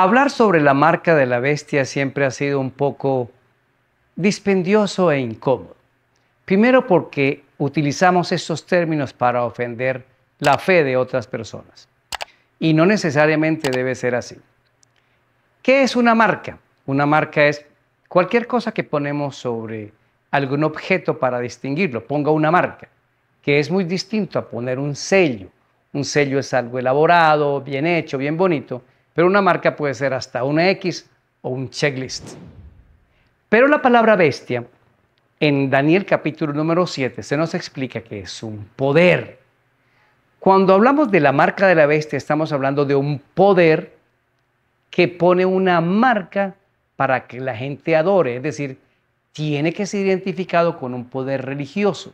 Hablar sobre la marca de la bestia siempre ha sido un poco dispendioso e incómodo. Primero porque utilizamos esos términos para ofender la fe de otras personas. Y no necesariamente debe ser así. ¿Qué es una marca? Una marca es cualquier cosa que ponemos sobre algún objeto para distinguirlo. Ponga una marca, que es muy distinto a poner un sello. Un sello es algo elaborado, bien hecho, bien bonito pero una marca puede ser hasta una X o un checklist. Pero la palabra bestia en Daniel capítulo número 7 se nos explica que es un poder. Cuando hablamos de la marca de la bestia, estamos hablando de un poder que pone una marca para que la gente adore, es decir, tiene que ser identificado con un poder religioso.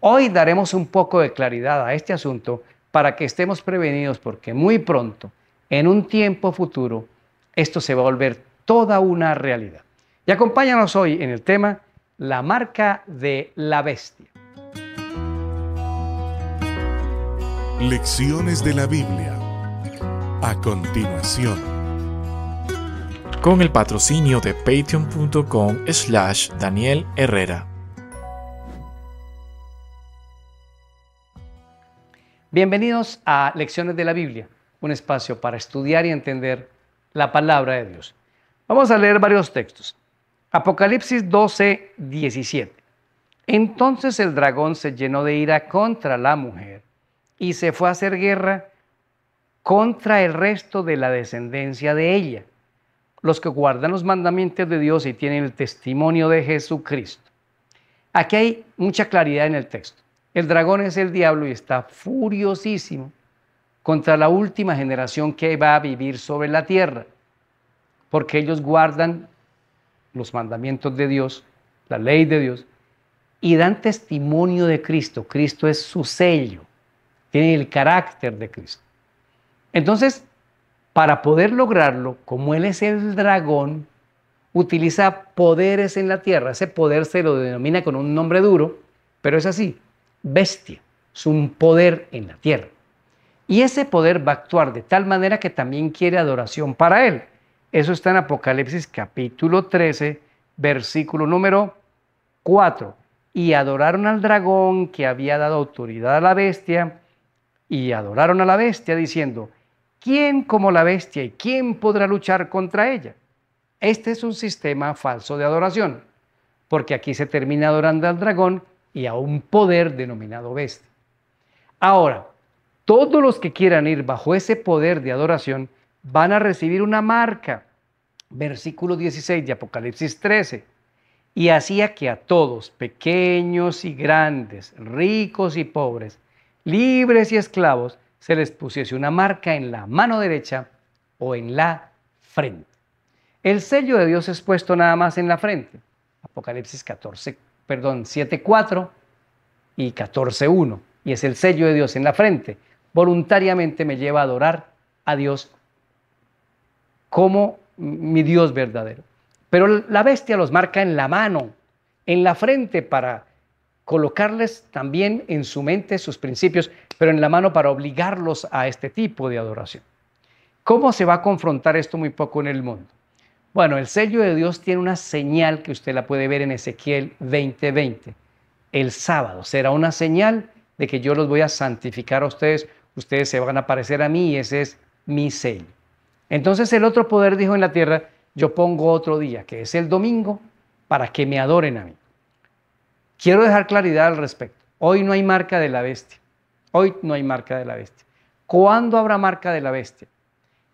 Hoy daremos un poco de claridad a este asunto para que estemos prevenidos porque muy pronto en un tiempo futuro, esto se va a volver toda una realidad. Y acompáñanos hoy en el tema La marca de la bestia. Lecciones de la Biblia. A continuación. Con el patrocinio de patreon.com slash Daniel Herrera. Bienvenidos a Lecciones de la Biblia un espacio para estudiar y entender la palabra de Dios. Vamos a leer varios textos. Apocalipsis 12, 17. Entonces el dragón se llenó de ira contra la mujer y se fue a hacer guerra contra el resto de la descendencia de ella, los que guardan los mandamientos de Dios y tienen el testimonio de Jesucristo. Aquí hay mucha claridad en el texto. El dragón es el diablo y está furiosísimo contra la última generación que va a vivir sobre la tierra, porque ellos guardan los mandamientos de Dios, la ley de Dios, y dan testimonio de Cristo. Cristo es su sello, tiene el carácter de Cristo. Entonces, para poder lograrlo, como Él es el dragón, utiliza poderes en la tierra. Ese poder se lo denomina con un nombre duro, pero es así, bestia, es un poder en la tierra. Y ese poder va a actuar de tal manera que también quiere adoración para él. Eso está en Apocalipsis capítulo 13, versículo número 4. Y adoraron al dragón que había dado autoridad a la bestia, y adoraron a la bestia diciendo, ¿quién como la bestia y quién podrá luchar contra ella? Este es un sistema falso de adoración, porque aquí se termina adorando al dragón y a un poder denominado bestia. Ahora, todos los que quieran ir bajo ese poder de adoración van a recibir una marca. Versículo 16 de Apocalipsis 13. Y hacía que a todos, pequeños y grandes, ricos y pobres, libres y esclavos, se les pusiese una marca en la mano derecha o en la frente. El sello de Dios es puesto nada más en la frente. Apocalipsis 14, perdón, 7.4 y 14.1. Y es el sello de Dios en la frente voluntariamente me lleva a adorar a Dios como mi Dios verdadero. Pero la bestia los marca en la mano, en la frente para colocarles también en su mente sus principios, pero en la mano para obligarlos a este tipo de adoración. ¿Cómo se va a confrontar esto muy poco en el mundo? Bueno, el sello de Dios tiene una señal que usted la puede ver en Ezequiel 20:20. El sábado será una señal de que yo los voy a santificar a ustedes ustedes se van a parecer a mí y ese es mi sello. Entonces el otro poder dijo en la tierra, yo pongo otro día, que es el domingo, para que me adoren a mí. Quiero dejar claridad al respecto. Hoy no hay marca de la bestia. Hoy no hay marca de la bestia. ¿Cuándo habrá marca de la bestia?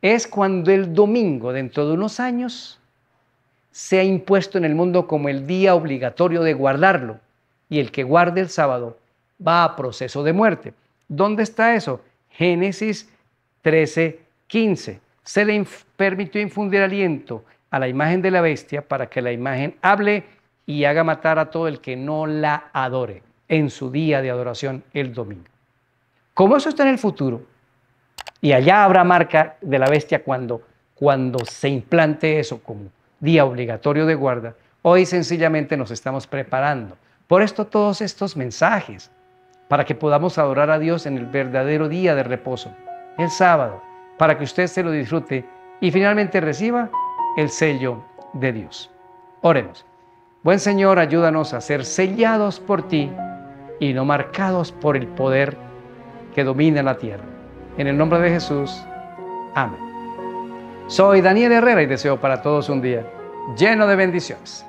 Es cuando el domingo, dentro de unos años, sea impuesto en el mundo como el día obligatorio de guardarlo. Y el que guarde el sábado va a proceso de muerte. ¿Dónde está eso? Génesis 13, 15. Se le permitió infundir aliento a la imagen de la bestia para que la imagen hable y haga matar a todo el que no la adore en su día de adoración el domingo. Como eso está en el futuro, y allá habrá marca de la bestia cuando, cuando se implante eso como día obligatorio de guarda, hoy sencillamente nos estamos preparando. Por esto todos estos mensajes, para que podamos adorar a Dios en el verdadero día de reposo, el sábado, para que usted se lo disfrute y finalmente reciba el sello de Dios. Oremos. Buen Señor, ayúdanos a ser sellados por ti y no marcados por el poder que domina la tierra. En el nombre de Jesús, amén. Soy Daniel Herrera y deseo para todos un día lleno de bendiciones.